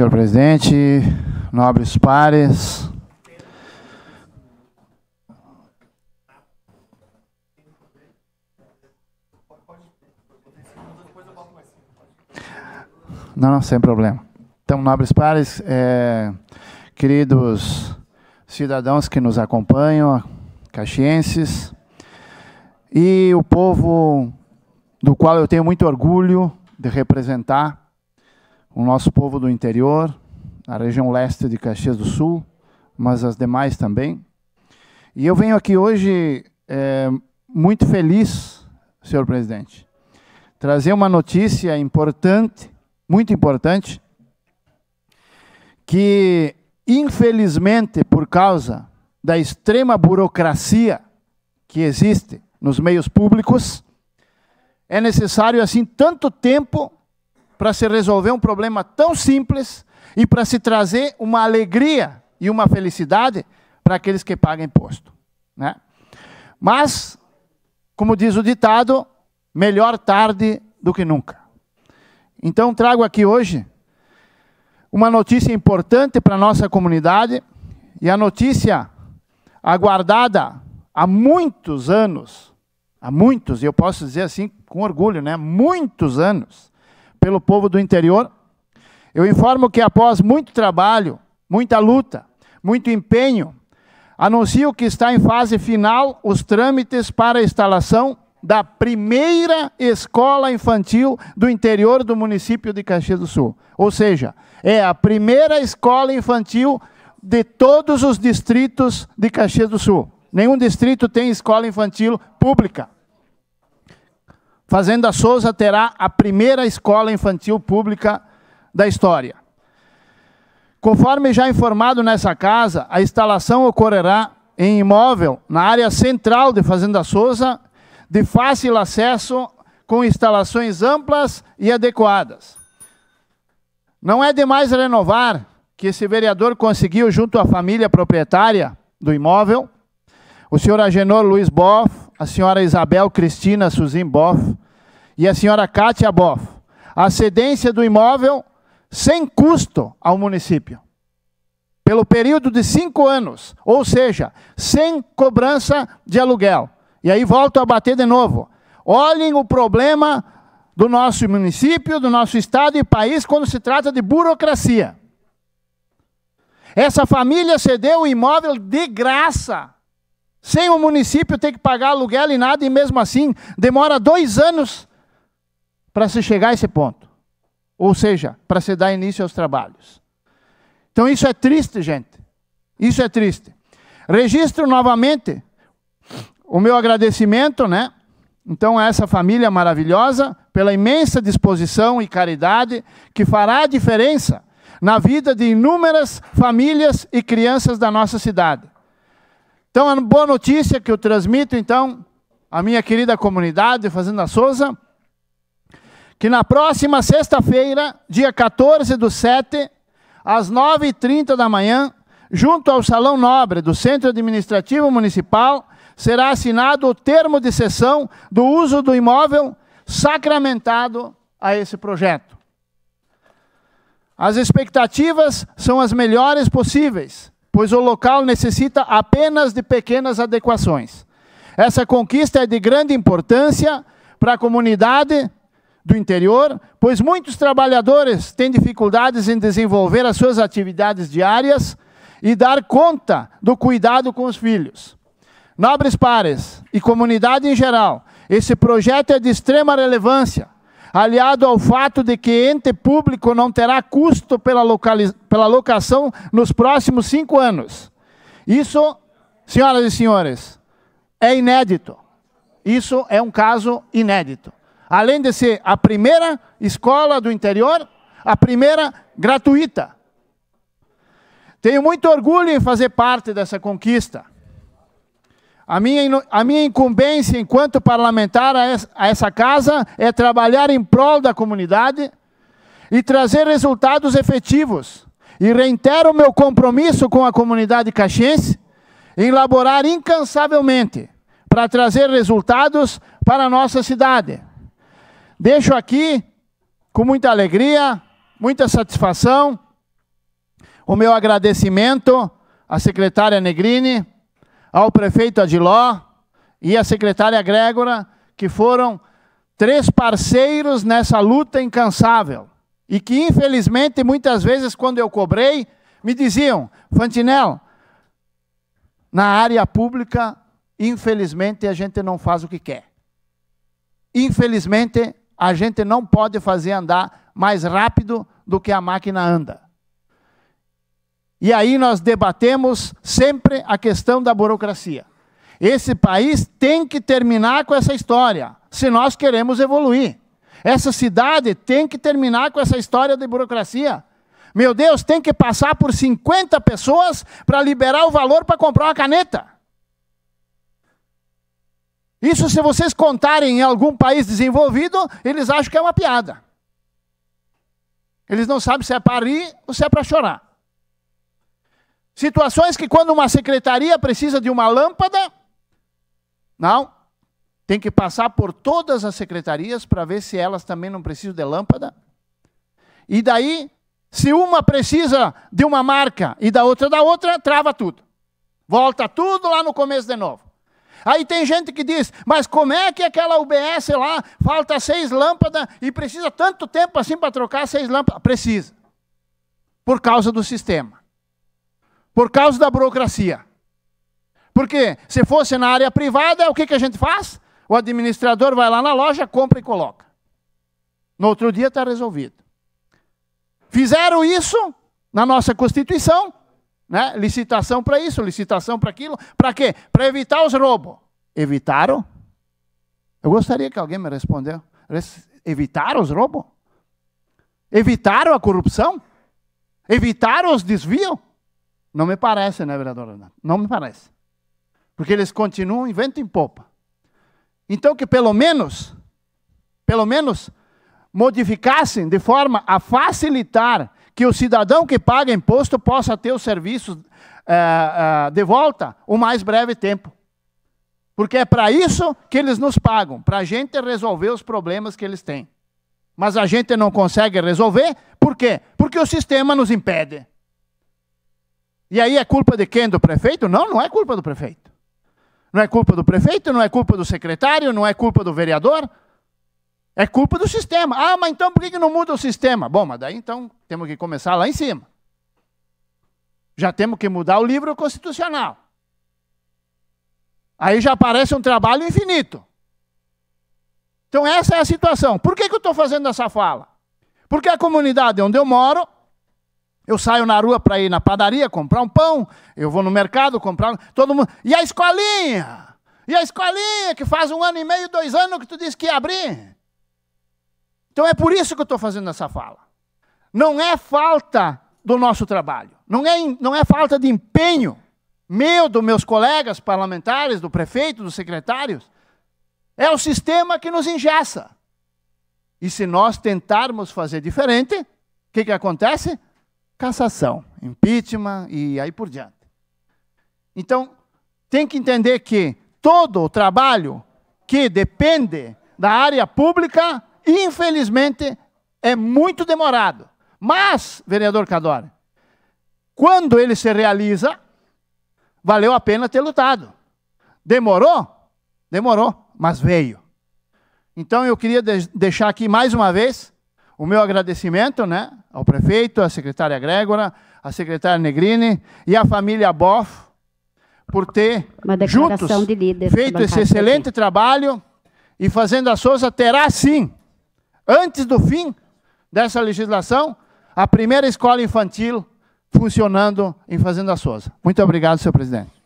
Senhor presidente, nobres pares, Não, não, sem problema. Então, nobres pares, é, queridos cidadãos que nos acompanham, caxienses, e o povo do qual eu tenho muito orgulho de representar, o nosso povo do interior, a região leste de Caxias do Sul, mas as demais também. E eu venho aqui hoje é, muito feliz, senhor presidente, trazer uma notícia importante, muito importante, que infelizmente por causa da extrema burocracia que existe nos meios públicos, é necessário assim tanto tempo para se resolver um problema tão simples e para se trazer uma alegria e uma felicidade para aqueles que pagam imposto. Né? Mas, como diz o ditado, melhor tarde do que nunca. Então, trago aqui hoje uma notícia importante para a nossa comunidade e a notícia aguardada há muitos anos há muitos, e eu posso dizer assim com orgulho, né? Muitos anos pelo povo do interior. Eu informo que após muito trabalho, muita luta, muito empenho, anuncio que está em fase final os trâmites para a instalação da primeira escola infantil do interior do município de Caxias do Sul. Ou seja, é a primeira escola infantil de todos os distritos de Caxias do Sul. Nenhum distrito tem escola infantil pública. Fazenda Souza terá a primeira escola infantil pública da história. Conforme já informado nessa casa, a instalação ocorrerá em imóvel na área central de Fazenda Souza, de fácil acesso, com instalações amplas e adequadas. Não é demais renovar que esse vereador conseguiu, junto à família proprietária do imóvel, o senhor Agenor Luiz Boff, a senhora Isabel Cristina Suzin Boff, e a senhora Kátia Boff a cedência do imóvel sem custo ao município, pelo período de cinco anos, ou seja, sem cobrança de aluguel. E aí volto a bater de novo. Olhem o problema do nosso município, do nosso estado e país quando se trata de burocracia. Essa família cedeu o imóvel de graça, sem o município ter que pagar aluguel e nada, e mesmo assim demora dois anos para se chegar a esse ponto. Ou seja, para se dar início aos trabalhos. Então isso é triste, gente. Isso é triste. Registro novamente o meu agradecimento, né? Então, a essa família maravilhosa, pela imensa disposição e caridade que fará a diferença na vida de inúmeras famílias e crianças da nossa cidade. Então, a boa notícia que eu transmito, então, à minha querida comunidade, Fazenda Souza, que na próxima sexta-feira, dia 14 do 7, às 9h30 da manhã, junto ao Salão Nobre do Centro Administrativo Municipal, será assinado o termo de cessão do uso do imóvel sacramentado a esse projeto. As expectativas são as melhores possíveis, pois o local necessita apenas de pequenas adequações. Essa conquista é de grande importância para a comunidade do interior, pois muitos trabalhadores têm dificuldades em desenvolver as suas atividades diárias e dar conta do cuidado com os filhos. Nobres pares e comunidade em geral, esse projeto é de extrema relevância, aliado ao fato de que ente público não terá custo pela, pela locação nos próximos cinco anos. Isso, senhoras e senhores, é inédito. Isso é um caso inédito além de ser a primeira escola do interior, a primeira gratuita. Tenho muito orgulho em fazer parte dessa conquista. A minha, a minha incumbência enquanto parlamentar a essa casa é trabalhar em prol da comunidade e trazer resultados efetivos. E reitero meu compromisso com a comunidade caxiense em laborar incansavelmente para trazer resultados para a nossa cidade. Deixo aqui, com muita alegria, muita satisfação, o meu agradecimento à secretária Negrini, ao prefeito Adiló e à secretária Grégora, que foram três parceiros nessa luta incansável. E que, infelizmente, muitas vezes, quando eu cobrei, me diziam: Fantinel, na área pública, infelizmente, a gente não faz o que quer. Infelizmente, a gente não pode fazer andar mais rápido do que a máquina anda. E aí nós debatemos sempre a questão da burocracia. Esse país tem que terminar com essa história, se nós queremos evoluir. Essa cidade tem que terminar com essa história de burocracia. Meu Deus, tem que passar por 50 pessoas para liberar o valor para comprar uma caneta. Isso, se vocês contarem em algum país desenvolvido, eles acham que é uma piada. Eles não sabem se é para rir ou se é para chorar. Situações que, quando uma secretaria precisa de uma lâmpada, não, tem que passar por todas as secretarias para ver se elas também não precisam de lâmpada. E daí, se uma precisa de uma marca e da outra da outra, trava tudo. Volta tudo lá no começo de novo. Aí tem gente que diz, mas como é que aquela UBS lá falta seis lâmpadas e precisa tanto tempo assim para trocar seis lâmpadas? Precisa. Por causa do sistema. Por causa da burocracia. Porque se fosse na área privada, o que, que a gente faz? O administrador vai lá na loja, compra e coloca. No outro dia está resolvido. Fizeram isso na nossa Constituição, né? Licitação para isso, licitação para aquilo. Para quê? Para evitar os roubos. Evitaram? Eu gostaria que alguém me respondesse Evitaram os roubos? Evitaram a corrupção? Evitaram os desvios? Não me parece, né, vereador Não me parece. Porque eles continuam em vento em popa. Então que pelo menos, pelo menos, modificassem de forma a facilitar que o cidadão que paga imposto possa ter os serviços é, é, de volta o mais breve tempo. Porque é para isso que eles nos pagam, para a gente resolver os problemas que eles têm. Mas a gente não consegue resolver, por quê? Porque o sistema nos impede. E aí é culpa de quem? Do prefeito? Não, não é culpa do prefeito. Não é culpa do prefeito, não é culpa do secretário, não é culpa do vereador, é culpa do sistema. Ah, mas então por que não muda o sistema? Bom, mas daí então temos que começar lá em cima. Já temos que mudar o livro constitucional. Aí já aparece um trabalho infinito. Então essa é a situação. Por que, que eu estou fazendo essa fala? Porque a comunidade onde eu moro, eu saio na rua para ir na padaria comprar um pão, eu vou no mercado comprar. Todo mundo. E a escolinha? E a escolinha que faz um ano e meio, dois anos que tu disse que ia abrir? Então é por isso que eu estou fazendo essa fala. Não é falta do nosso trabalho, não é, não é falta de empenho meu, dos meus colegas parlamentares, do prefeito, dos secretários. É o sistema que nos engessa. E se nós tentarmos fazer diferente, o que, que acontece? Cassação, impeachment e aí por diante. Então, tem que entender que todo o trabalho que depende da área pública Infelizmente, é muito demorado. Mas, vereador Cadore, quando ele se realiza, valeu a pena ter lutado. Demorou? Demorou, mas veio. Então eu queria de deixar aqui mais uma vez o meu agradecimento né, ao prefeito, à secretária Grégora, à secretária Negrini e à família Boff por ter juntos feito esse excelente aqui. trabalho e fazendo a Souza terá sim antes do fim dessa legislação, a primeira escola infantil funcionando em Fazenda Souza. Muito obrigado, senhor presidente.